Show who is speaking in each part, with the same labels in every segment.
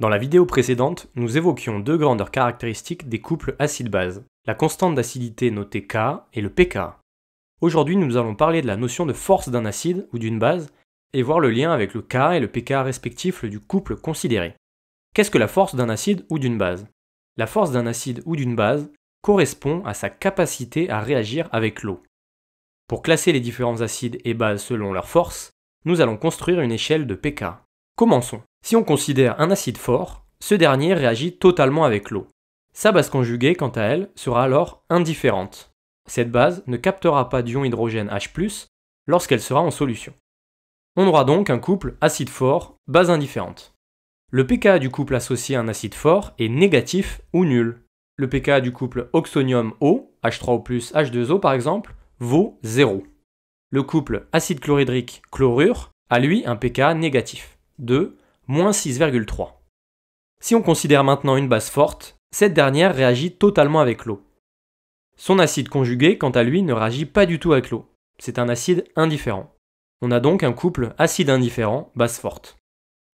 Speaker 1: Dans la vidéo précédente, nous évoquions deux grandeurs caractéristiques des couples acide-base, la constante d'acidité notée K et le pK. Aujourd'hui, nous allons parler de la notion de force d'un acide ou d'une base et voir le lien avec le K et le pK respectifs du couple considéré. Qu'est-ce que la force d'un acide ou d'une base La force d'un acide ou d'une base correspond à sa capacité à réagir avec l'eau. Pour classer les différents acides et bases selon leur force, nous allons construire une échelle de pK. Commençons. Si on considère un acide fort, ce dernier réagit totalement avec l'eau. Sa base conjuguée, quant à elle, sera alors indifférente. Cette base ne captera pas d'ion hydrogène H+, lorsqu'elle sera en solution. On aura donc un couple acide fort, base indifférente. Le pKa du couple associé à un acide fort est négatif ou nul. Le pKa du couple oxonium-O, H3O+, H2O par exemple, vaut 0. Le couple acide chlorhydrique-chlorure a lui un pKa négatif, 2 6,3. Si on considère maintenant une base forte, cette dernière réagit totalement avec l'eau. Son acide conjugué, quant à lui, ne réagit pas du tout avec l'eau. C'est un acide indifférent. On a donc un couple acide indifférent, base forte.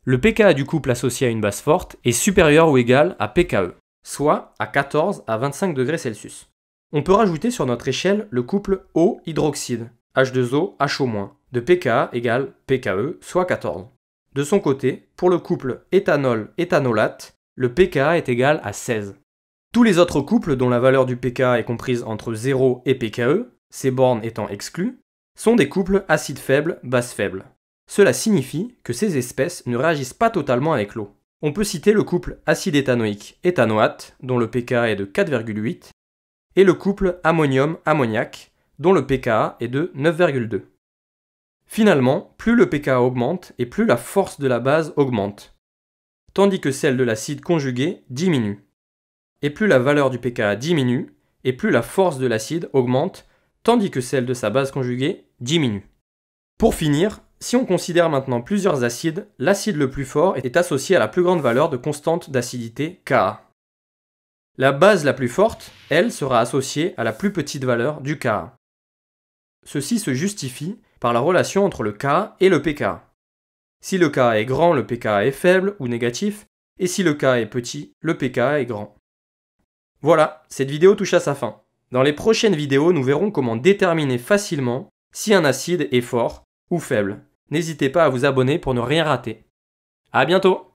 Speaker 1: Le pKa du couple associé à une base forte est supérieur ou égal à pKe, soit à 14 à 25 degrés Celsius. On peut rajouter sur notre échelle le couple O hydroxyde, H2O, HO-, de pKa égale pKe, soit 14. De son côté, pour le couple éthanol-éthanolate, le pKa est égal à 16. Tous les autres couples dont la valeur du pKa est comprise entre 0 et pKe, ces bornes étant exclues, sont des couples acide faible, base faible. Cela signifie que ces espèces ne réagissent pas totalement avec l'eau. On peut citer le couple acide éthanoïque éthanoate, dont le pKa est de 4,8, et le couple ammonium-ammoniac, dont le pKa est de 9,2. Finalement, plus le pKa augmente et plus la force de la base augmente, tandis que celle de l'acide conjugué diminue. Et plus la valeur du pKa diminue, et plus la force de l'acide augmente, tandis que celle de sa base conjuguée diminue. Pour finir, si on considère maintenant plusieurs acides, l'acide le plus fort est associé à la plus grande valeur de constante d'acidité Ka. La base la plus forte, elle, sera associée à la plus petite valeur du Ka. Ceci se justifie par la relation entre le K et le pK. Si le K est grand, le pK est faible ou négatif, et si le K est petit, le pK est grand. Voilà, cette vidéo touche à sa fin. Dans les prochaines vidéos, nous verrons comment déterminer facilement si un acide est fort ou faible. N'hésitez pas à vous abonner pour ne rien rater. A bientôt